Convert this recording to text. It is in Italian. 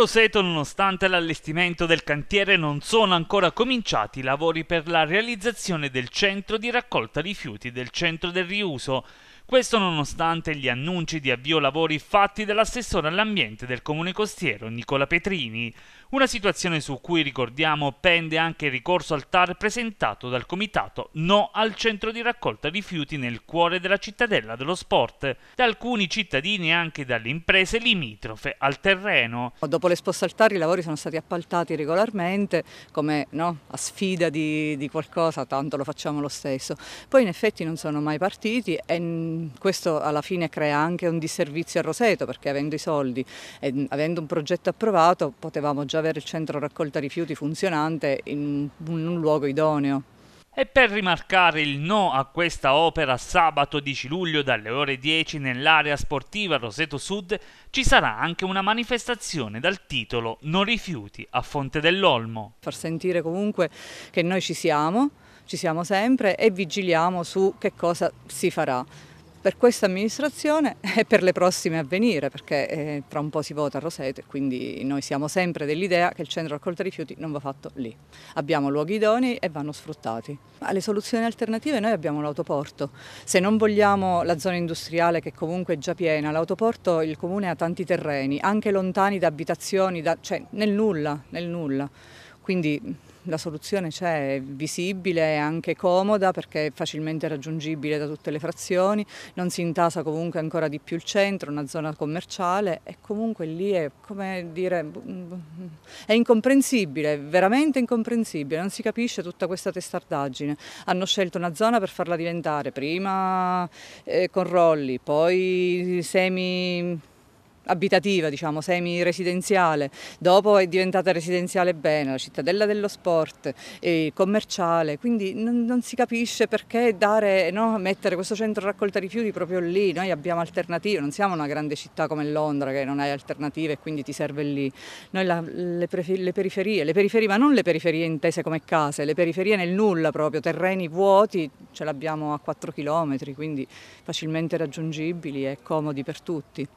Roseto, nonostante l'allestimento del cantiere, non sono ancora cominciati i lavori per la realizzazione del centro di raccolta rifiuti del centro del riuso, questo nonostante gli annunci di avvio lavori fatti dall'assessore all'ambiente del comune costiero Nicola Petrini, una situazione su cui ricordiamo pende anche il ricorso al TAR presentato dal comitato No al centro di raccolta rifiuti nel cuore della cittadella dello sport, da alcuni cittadini e anche dalle imprese limitrofe al terreno. Dopo l'esposto al TAR i lavori sono stati appaltati regolarmente come no, a sfida di, di qualcosa, tanto lo facciamo lo stesso. Poi in effetti non sono mai partiti e questo alla fine crea anche un disservizio a Roseto perché avendo i soldi e avendo un progetto approvato potevamo già avere il centro raccolta rifiuti funzionante in un luogo idoneo. E per rimarcare il no a questa opera, sabato 10 luglio dalle ore 10 nell'area sportiva Roseto Sud ci sarà anche una manifestazione dal titolo Non rifiuti a Fonte dell'Olmo. Far sentire comunque che noi ci siamo, ci siamo sempre e vigiliamo su che cosa si farà per questa amministrazione e per le prossime a venire, perché eh, tra un po' si vota a Roseto e quindi noi siamo sempre dell'idea che il centro raccolta rifiuti non va fatto lì. Abbiamo luoghi idonei e vanno sfruttati. Ma le soluzioni alternative noi abbiamo l'autoporto. Se non vogliamo la zona industriale che comunque è già piena, l'autoporto il comune ha tanti terreni, anche lontani da abitazioni, da, cioè nel nulla, nel nulla. Quindi la soluzione c'è, è visibile, e anche comoda perché è facilmente raggiungibile da tutte le frazioni, non si intasa comunque ancora di più il centro, una zona commerciale e comunque lì è come dire è incomprensibile, veramente incomprensibile, non si capisce tutta questa testardaggine. Hanno scelto una zona per farla diventare prima eh, con rolli, poi semi abitativa, diciamo, semi-residenziale, dopo è diventata residenziale bene, la cittadella dello sport, e commerciale, quindi non, non, si capisce perché dare, no, mettere questo centro raccolta rifiuti proprio lì, noi abbiamo alternative, non siamo una grande città come Londra che non hai alternative e quindi ti serve lì, noi la, le, le, periferie, le periferie, ma non le periferie intese come case, le periferie nel nulla proprio, terreni vuoti, ce l'abbiamo a 4 km, quindi facilmente raggiungibili e comodi per tutti.